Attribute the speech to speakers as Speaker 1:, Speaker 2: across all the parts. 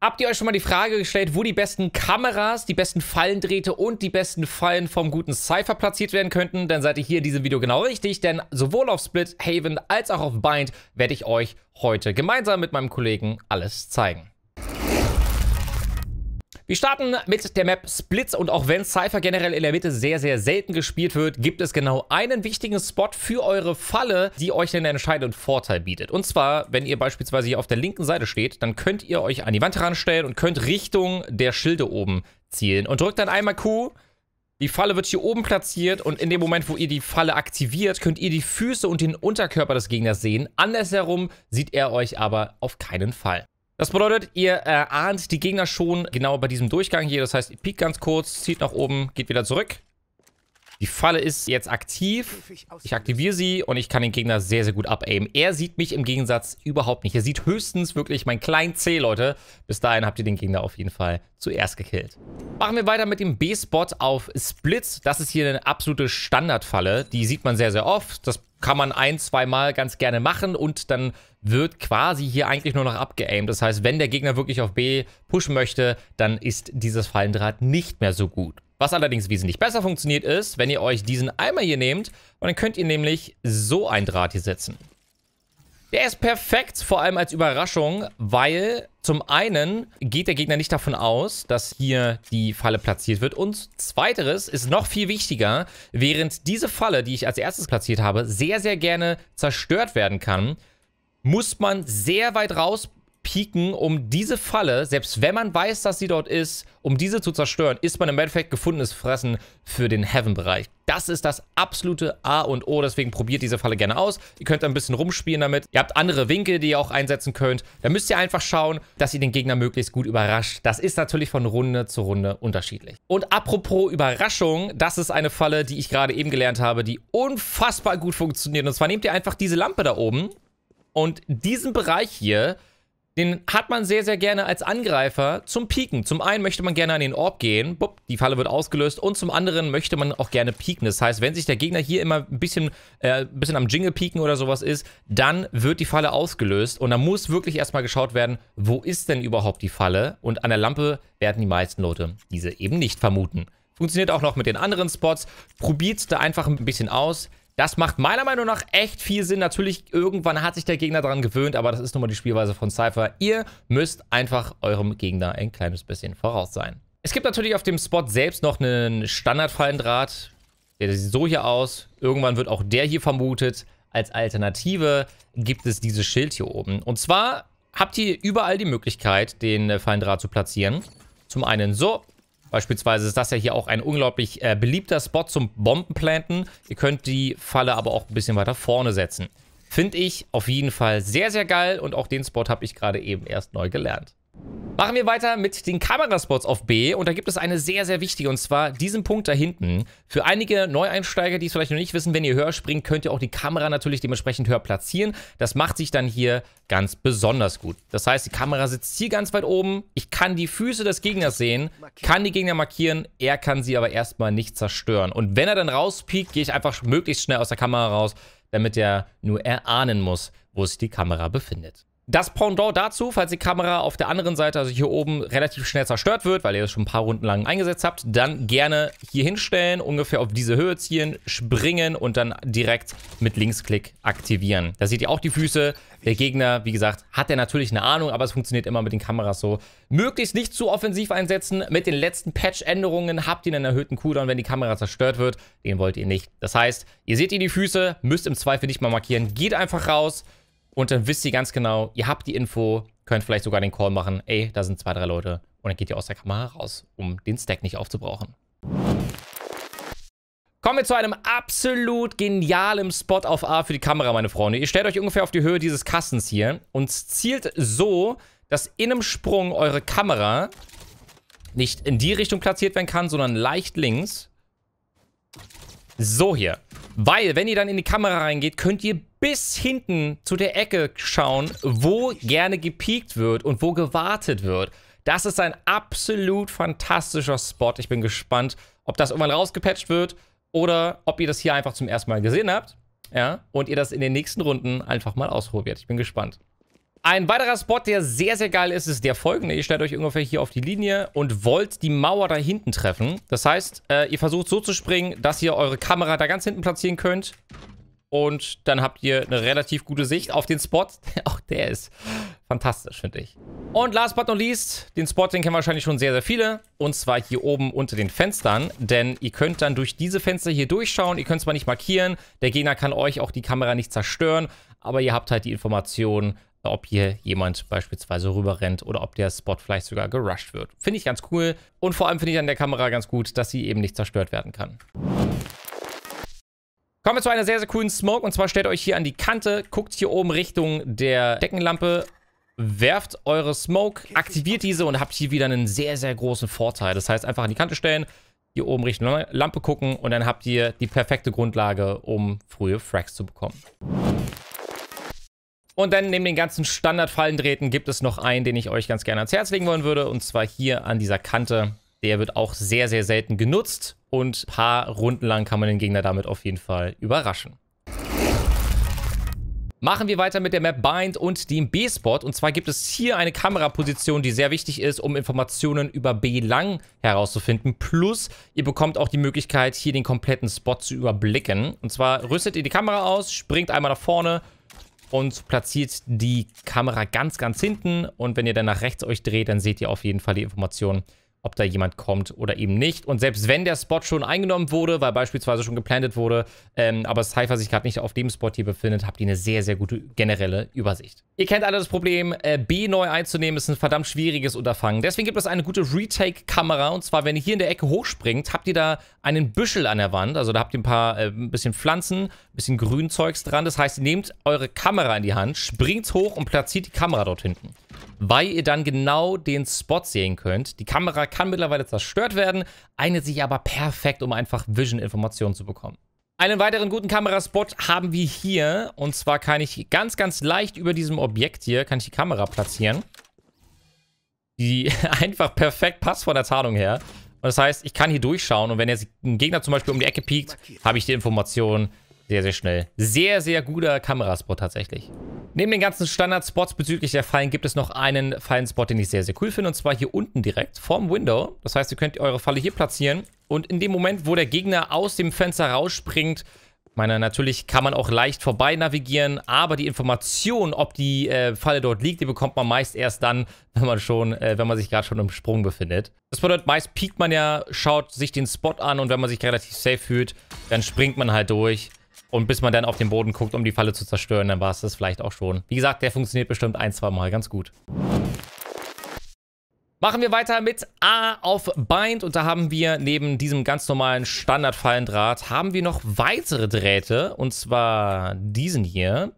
Speaker 1: Habt ihr euch schon mal die Frage gestellt, wo die besten Kameras, die besten Fallendrähte und die besten Fallen vom guten Cypher platziert werden könnten? Dann seid ihr hier in diesem Video genau richtig, denn sowohl auf Split, Haven als auch auf Bind werde ich euch heute gemeinsam mit meinem Kollegen alles zeigen. Wir starten mit der Map Splits und auch wenn Cypher generell in der Mitte sehr, sehr selten gespielt wird, gibt es genau einen wichtigen Spot für eure Falle, die euch einen entscheidenden Vorteil bietet. Und zwar, wenn ihr beispielsweise hier auf der linken Seite steht, dann könnt ihr euch an die Wand heranstellen und könnt Richtung der Schilde oben zielen und drückt dann einmal Q die Falle wird hier oben platziert und in dem Moment, wo ihr die Falle aktiviert, könnt ihr die Füße und den Unterkörper des Gegners sehen. Andersherum sieht er euch aber auf keinen Fall. Das bedeutet, ihr äh, ahnt die Gegner schon genau bei diesem Durchgang hier. Das heißt, ihr piekt ganz kurz, zieht nach oben, geht wieder zurück. Die Falle ist jetzt aktiv. Ich aktiviere sie und ich kann den Gegner sehr, sehr gut abaimen. Er sieht mich im Gegensatz überhaupt nicht. Er sieht höchstens wirklich meinen kleinen C, Leute. Bis dahin habt ihr den Gegner auf jeden Fall zuerst gekillt. Machen wir weiter mit dem B-Spot auf Split. Das ist hier eine absolute Standardfalle. Die sieht man sehr, sehr oft. Das kann man ein, zweimal ganz gerne machen und dann wird quasi hier eigentlich nur noch abgeaimt. Das heißt, wenn der Gegner wirklich auf B pushen möchte, dann ist dieses Fallendraht nicht mehr so gut. Was allerdings wesentlich besser funktioniert ist, wenn ihr euch diesen Eimer hier nehmt und dann könnt ihr nämlich so einen Draht hier setzen. Der ist perfekt, vor allem als Überraschung, weil zum einen geht der Gegner nicht davon aus, dass hier die Falle platziert wird und zweiteres ist noch viel wichtiger, während diese Falle, die ich als erstes platziert habe, sehr, sehr gerne zerstört werden kann, muss man sehr weit raus pieken, um diese Falle, selbst wenn man weiß, dass sie dort ist, um diese zu zerstören, ist man im Endeffekt gefundenes Fressen für den Heaven-Bereich. Das ist das absolute A und O, deswegen probiert diese Falle gerne aus. Ihr könnt ein bisschen rumspielen damit. Ihr habt andere Winkel, die ihr auch einsetzen könnt. Da müsst ihr einfach schauen, dass ihr den Gegner möglichst gut überrascht. Das ist natürlich von Runde zu Runde unterschiedlich. Und apropos Überraschung, das ist eine Falle, die ich gerade eben gelernt habe, die unfassbar gut funktioniert. Und zwar nehmt ihr einfach diese Lampe da oben und diesen Bereich hier den hat man sehr, sehr gerne als Angreifer zum Pieken. Zum einen möchte man gerne an den Orb gehen, bupp, die Falle wird ausgelöst. Und zum anderen möchte man auch gerne pieken. Das heißt, wenn sich der Gegner hier immer ein bisschen, äh, ein bisschen am Jingle pieken oder sowas ist, dann wird die Falle ausgelöst. Und da muss wirklich erstmal geschaut werden, wo ist denn überhaupt die Falle? Und an der Lampe werden die meisten Leute diese eben nicht vermuten. Funktioniert auch noch mit den anderen Spots. Probiert da einfach ein bisschen aus. Das macht meiner Meinung nach echt viel Sinn. Natürlich, irgendwann hat sich der Gegner daran gewöhnt, aber das ist nun mal die Spielweise von Cypher. Ihr müsst einfach eurem Gegner ein kleines bisschen voraus sein. Es gibt natürlich auf dem Spot selbst noch einen Standardfallendraht. Der sieht so hier aus. Irgendwann wird auch der hier vermutet. Als Alternative gibt es dieses Schild hier oben. Und zwar habt ihr überall die Möglichkeit, den Fallendraht zu platzieren. Zum einen so, Beispielsweise ist das ja hier auch ein unglaublich äh, beliebter Spot zum Bombenplanten. Ihr könnt die Falle aber auch ein bisschen weiter vorne setzen. Finde ich auf jeden Fall sehr, sehr geil und auch den Spot habe ich gerade eben erst neu gelernt. Machen wir weiter mit den Kameraspots auf B und da gibt es eine sehr, sehr wichtige und zwar diesen Punkt da hinten. Für einige Neueinsteiger, die es vielleicht noch nicht wissen, wenn ihr höher springt, könnt ihr auch die Kamera natürlich dementsprechend höher platzieren. Das macht sich dann hier ganz besonders gut. Das heißt, die Kamera sitzt hier ganz weit oben. Ich kann die Füße des Gegners sehen, kann die Gegner markieren, er kann sie aber erstmal nicht zerstören. Und wenn er dann rauspiekt, gehe ich einfach möglichst schnell aus der Kamera raus, damit er nur erahnen muss, wo sich die Kamera befindet. Das Pendant dazu, falls die Kamera auf der anderen Seite, also hier oben, relativ schnell zerstört wird, weil ihr das schon ein paar Runden lang eingesetzt habt, dann gerne hier hinstellen, ungefähr auf diese Höhe ziehen, springen und dann direkt mit Linksklick aktivieren. Da seht ihr auch die Füße. Der Gegner, wie gesagt, hat er natürlich eine Ahnung, aber es funktioniert immer mit den Kameras so. Möglichst nicht zu offensiv einsetzen. Mit den letzten Patch-Änderungen habt ihr einen erhöhten Cooldown, wenn die Kamera zerstört wird. Den wollt ihr nicht. Das heißt, ihr seht ihr die Füße, müsst im Zweifel nicht mal markieren. Geht einfach raus, und dann wisst ihr ganz genau, ihr habt die Info, könnt vielleicht sogar den Call machen, ey, da sind zwei, drei Leute. Und dann geht ihr aus der Kamera raus, um den Stack nicht aufzubrauchen. Kommen wir zu einem absolut genialen Spot auf A für die Kamera, meine Freunde. Ihr stellt euch ungefähr auf die Höhe dieses Kastens hier und zielt so, dass in einem Sprung eure Kamera nicht in die Richtung platziert werden kann, sondern leicht links. So hier. Weil, wenn ihr dann in die Kamera reingeht, könnt ihr bis hinten zu der Ecke schauen, wo gerne gepiekt wird und wo gewartet wird. Das ist ein absolut fantastischer Spot. Ich bin gespannt, ob das irgendwann rausgepatcht wird oder ob ihr das hier einfach zum ersten Mal gesehen habt. Ja, und ihr das in den nächsten Runden einfach mal ausprobiert. Ich bin gespannt. Ein weiterer Spot, der sehr, sehr geil ist, ist der folgende. Ihr stellt euch ungefähr hier auf die Linie und wollt die Mauer da hinten treffen. Das heißt, äh, ihr versucht so zu springen, dass ihr eure Kamera da ganz hinten platzieren könnt und dann habt ihr eine relativ gute Sicht auf den Spot. Auch der ist fantastisch, finde ich. Und last but not least, den Spot, den kennen wahrscheinlich schon sehr, sehr viele. Und zwar hier oben unter den Fenstern. Denn ihr könnt dann durch diese Fenster hier durchschauen. Ihr könnt es zwar nicht markieren. Der Gegner kann euch auch die Kamera nicht zerstören. Aber ihr habt halt die Information, ob hier jemand beispielsweise rüberrennt oder ob der Spot vielleicht sogar gerusht wird. Finde ich ganz cool. Und vor allem finde ich an der Kamera ganz gut, dass sie eben nicht zerstört werden kann. Kommen wir zu einer sehr, sehr coolen Smoke. Und zwar stellt euch hier an die Kante, guckt hier oben Richtung der Deckenlampe, werft eure Smoke, aktiviert diese und habt hier wieder einen sehr, sehr großen Vorteil. Das heißt, einfach an die Kante stellen, hier oben Richtung Lampe gucken und dann habt ihr die perfekte Grundlage, um frühe Frags zu bekommen. Und dann neben den ganzen Standardfallendrähten gibt es noch einen, den ich euch ganz gerne ans Herz legen wollen würde. Und zwar hier an dieser Kante. Der wird auch sehr, sehr selten genutzt. Und ein paar Runden lang kann man den Gegner damit auf jeden Fall überraschen. Machen wir weiter mit der Map Bind und dem B-Spot. Und zwar gibt es hier eine Kameraposition, die sehr wichtig ist, um Informationen über B-Lang herauszufinden. Plus, ihr bekommt auch die Möglichkeit, hier den kompletten Spot zu überblicken. Und zwar rüstet ihr die Kamera aus, springt einmal nach vorne und platziert die Kamera ganz, ganz hinten. Und wenn ihr dann nach rechts euch dreht, dann seht ihr auf jeden Fall die Informationen ob da jemand kommt oder eben nicht. Und selbst wenn der Spot schon eingenommen wurde, weil beispielsweise schon geplantet wurde, ähm, aber Cypher sich gerade nicht auf dem Spot hier befindet, habt ihr eine sehr, sehr gute generelle Übersicht. Ihr kennt alle das Problem, äh, B neu einzunehmen ist ein verdammt schwieriges Unterfangen. Deswegen gibt es eine gute Retake-Kamera. Und zwar, wenn ihr hier in der Ecke hochspringt, habt ihr da einen Büschel an der Wand. Also da habt ihr ein paar, äh, ein bisschen Pflanzen, ein bisschen Grünzeugs dran. Das heißt, ihr nehmt eure Kamera in die Hand, springt hoch und platziert die Kamera dort hinten weil ihr dann genau den Spot sehen könnt. Die Kamera kann mittlerweile zerstört werden, eignet sich aber perfekt, um einfach Vision-Informationen zu bekommen. Einen weiteren guten Kameraspot haben wir hier. Und zwar kann ich ganz, ganz leicht über diesem Objekt hier, kann ich die Kamera platzieren. Die einfach perfekt passt von der Zahlung her. Und das heißt, ich kann hier durchschauen und wenn jetzt ein Gegner zum Beispiel um die Ecke piekt, habe ich die Informationen, sehr, sehr schnell. Sehr, sehr guter Kameraspot tatsächlich. Neben den ganzen Standard-Spots bezüglich der Fallen gibt es noch einen Fallenspot, den ich sehr, sehr cool finde. Und zwar hier unten direkt vorm Window. Das heißt, ihr könnt eure Falle hier platzieren. Und in dem Moment, wo der Gegner aus dem Fenster rausspringt, meine, natürlich kann man auch leicht vorbei navigieren, aber die Information, ob die äh, Falle dort liegt, die bekommt man meist erst dann, wenn man schon, äh, wenn man sich gerade schon im Sprung befindet. Das bedeutet, meist piekt man ja, schaut sich den Spot an und wenn man sich relativ safe fühlt, dann springt man halt durch und bis man dann auf den Boden guckt, um die Falle zu zerstören, dann war es das vielleicht auch schon. Wie gesagt, der funktioniert bestimmt ein, zwei Mal ganz gut. Machen wir weiter mit A auf Bind und da haben wir neben diesem ganz normalen Standardfallendraht haben wir noch weitere Drähte und zwar diesen hier.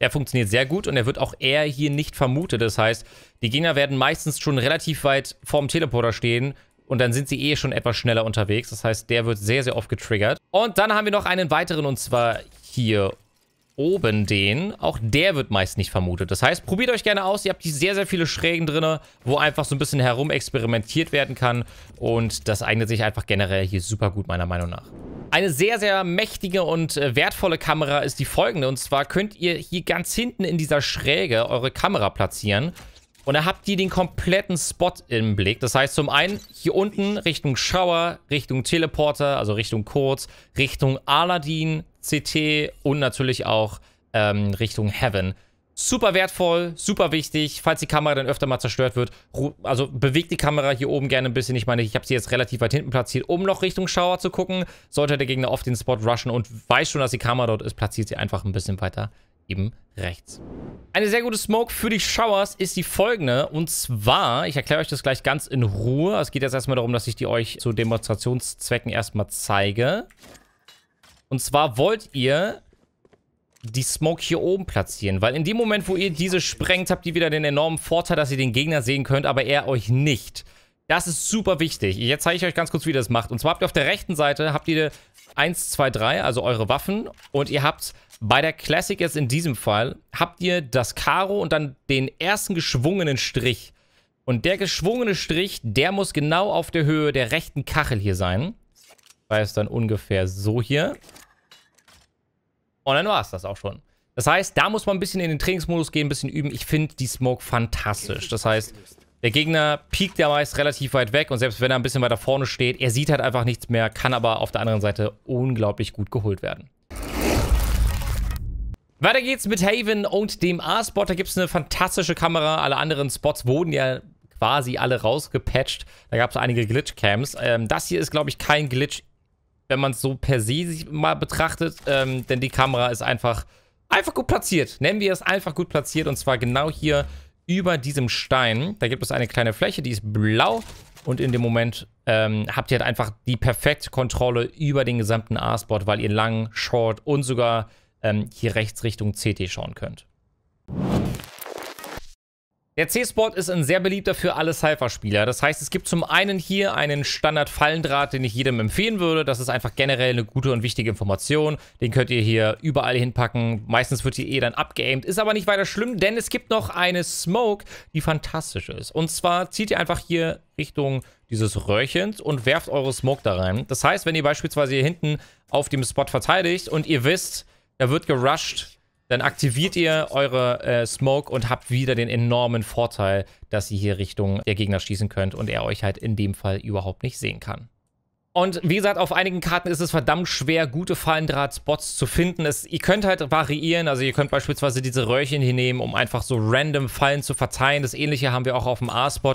Speaker 1: Der funktioniert sehr gut und er wird auch eher hier nicht vermutet. Das heißt, die Gegner werden meistens schon relativ weit vorm Teleporter stehen, und dann sind sie eh schon etwas schneller unterwegs. Das heißt, der wird sehr, sehr oft getriggert. Und dann haben wir noch einen weiteren und zwar hier oben den. Auch der wird meist nicht vermutet. Das heißt, probiert euch gerne aus. Ihr habt hier sehr, sehr viele Schrägen drin, wo einfach so ein bisschen herum experimentiert werden kann. Und das eignet sich einfach generell hier super gut, meiner Meinung nach. Eine sehr, sehr mächtige und äh, wertvolle Kamera ist die folgende. Und zwar könnt ihr hier ganz hinten in dieser Schräge eure Kamera platzieren. Und da habt ihr den kompletten Spot im Blick. Das heißt, zum einen hier unten Richtung Schauer, Richtung Teleporter, also Richtung Kurz, Richtung Aladdin, CT und natürlich auch ähm, Richtung Heaven. Super wertvoll, super wichtig. Falls die Kamera dann öfter mal zerstört wird, also bewegt die Kamera hier oben gerne ein bisschen. Ich meine, ich habe sie jetzt relativ weit hinten platziert, um noch Richtung Schauer zu gucken. Sollte der Gegner auf den Spot rushen und weiß schon, dass die Kamera dort ist, platziert sie einfach ein bisschen weiter eben rechts. Eine sehr gute Smoke für die Showers ist die folgende. Und zwar, ich erkläre euch das gleich ganz in Ruhe. Es geht jetzt erstmal darum, dass ich die euch zu Demonstrationszwecken erstmal zeige. Und zwar wollt ihr die Smoke hier oben platzieren. Weil in dem Moment, wo ihr diese sprengt, habt ihr wieder den enormen Vorteil, dass ihr den Gegner sehen könnt, aber er euch nicht. Das ist super wichtig. Jetzt zeige ich euch ganz kurz, wie ihr das macht. Und zwar habt ihr auf der rechten Seite, habt ihr 1, 2, 3, also eure Waffen. Und ihr habt bei der Classic jetzt in diesem Fall habt ihr das Karo und dann den ersten geschwungenen Strich. Und der geschwungene Strich, der muss genau auf der Höhe der rechten Kachel hier sein. Das heißt dann ungefähr so hier. Und dann war es das auch schon. Das heißt, da muss man ein bisschen in den Trainingsmodus gehen, ein bisschen üben. Ich finde die Smoke fantastisch. Das heißt, der Gegner piekt ja meist relativ weit weg und selbst wenn er ein bisschen weiter vorne steht, er sieht halt einfach nichts mehr, kann aber auf der anderen Seite unglaublich gut geholt werden. Weiter geht's mit Haven und dem A-Spot. Da gibt's eine fantastische Kamera. Alle anderen Spots wurden ja quasi alle rausgepatcht. Da gab's einige Glitch-Cams. Ähm, das hier ist, glaube ich, kein Glitch, wenn man es so per se sich mal betrachtet. Ähm, denn die Kamera ist einfach, einfach gut platziert. Nennen wir es einfach gut platziert. Und zwar genau hier über diesem Stein. Da gibt es eine kleine Fläche, die ist blau. Und in dem Moment ähm, habt ihr halt einfach die perfekte Kontrolle über den gesamten A-Spot, weil ihr lang, short und sogar ähm, hier rechts Richtung CT schauen könnt. Der C-Spot ist ein sehr beliebter für alle Cypher-Spieler. Das heißt, es gibt zum einen hier einen Standard-Fallendraht, den ich jedem empfehlen würde. Das ist einfach generell eine gute und wichtige Information. Den könnt ihr hier überall hinpacken. Meistens wird hier eh dann abgeaimt. Ist aber nicht weiter schlimm, denn es gibt noch eine Smoke, die fantastisch ist. Und zwar zieht ihr einfach hier Richtung dieses Röhrchens und werft eure Smoke da rein. Das heißt, wenn ihr beispielsweise hier hinten auf dem Spot verteidigt und ihr wisst, da wird gerusht. Dann aktiviert ihr eure äh, Smoke und habt wieder den enormen Vorteil, dass ihr hier Richtung der Gegner schießen könnt und er euch halt in dem Fall überhaupt nicht sehen kann. Und wie gesagt, auf einigen Karten ist es verdammt schwer, gute Fallendraht-Spots zu finden. Es, ihr könnt halt variieren, also ihr könnt beispielsweise diese Röhrchen hier nehmen, um einfach so random Fallen zu verteilen. Das ähnliche haben wir auch auf dem A-Spot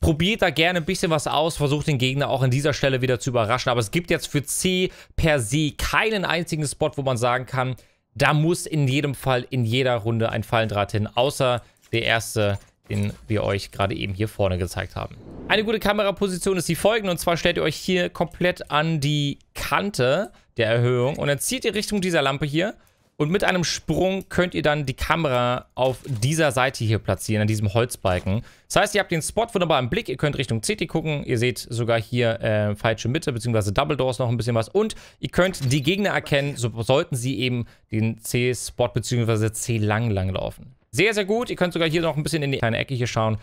Speaker 1: probiert da gerne ein bisschen was aus, versucht den Gegner auch an dieser Stelle wieder zu überraschen. Aber es gibt jetzt für C per se keinen einzigen Spot, wo man sagen kann, da muss in jedem Fall in jeder Runde ein Fallendraht hin, außer der erste, den wir euch gerade eben hier vorne gezeigt haben. Eine gute Kameraposition ist die folgende und zwar stellt ihr euch hier komplett an die Kante der Erhöhung und dann zieht ihr Richtung dieser Lampe hier und mit einem Sprung könnt ihr dann die Kamera auf dieser Seite hier platzieren, an diesem Holzbalken. Das heißt, ihr habt den Spot wunderbar im Blick. Ihr könnt Richtung CT gucken. Ihr seht sogar hier äh, falsche Mitte, beziehungsweise Double Doors noch ein bisschen was. Und ihr könnt die Gegner erkennen, so sollten sie eben den C-Spot, beziehungsweise C-Lang lang laufen. Sehr, sehr gut. Ihr könnt sogar hier noch ein bisschen in die kleine Ecke hier schauen.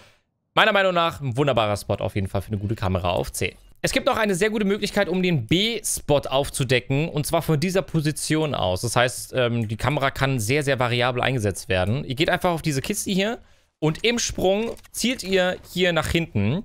Speaker 1: Meiner Meinung nach ein wunderbarer Spot auf jeden Fall für eine gute Kamera auf 10. Es gibt noch eine sehr gute Möglichkeit, um den B-Spot aufzudecken. Und zwar von dieser Position aus. Das heißt, ähm, die Kamera kann sehr, sehr variabel eingesetzt werden. Ihr geht einfach auf diese Kiste hier. Und im Sprung zielt ihr hier nach hinten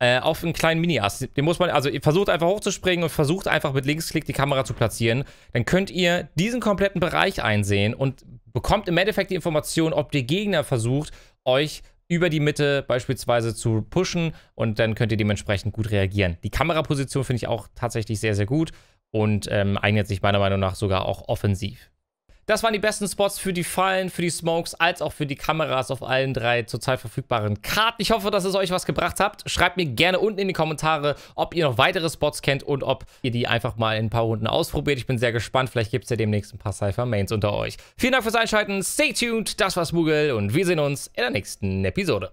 Speaker 1: äh, auf einen kleinen Mini-Ast. Den muss man, also ihr versucht einfach hochzuspringen und versucht einfach mit Linksklick die Kamera zu platzieren. Dann könnt ihr diesen kompletten Bereich einsehen und bekommt im Endeffekt die Information, ob der Gegner versucht, euch zu über die Mitte beispielsweise zu pushen und dann könnt ihr dementsprechend gut reagieren. Die Kameraposition finde ich auch tatsächlich sehr, sehr gut und ähm, eignet sich meiner Meinung nach sogar auch offensiv. Das waren die besten Spots für die Fallen, für die Smokes, als auch für die Kameras auf allen drei zurzeit verfügbaren Karten. Ich hoffe, dass es euch was gebracht habt. Schreibt mir gerne unten in die Kommentare, ob ihr noch weitere Spots kennt und ob ihr die einfach mal in ein paar Runden ausprobiert. Ich bin sehr gespannt. Vielleicht gibt es ja demnächst ein paar Cypher-Mains unter euch. Vielen Dank fürs Einschalten. Stay tuned. Das war's, Mugel. Und wir sehen uns in der nächsten Episode.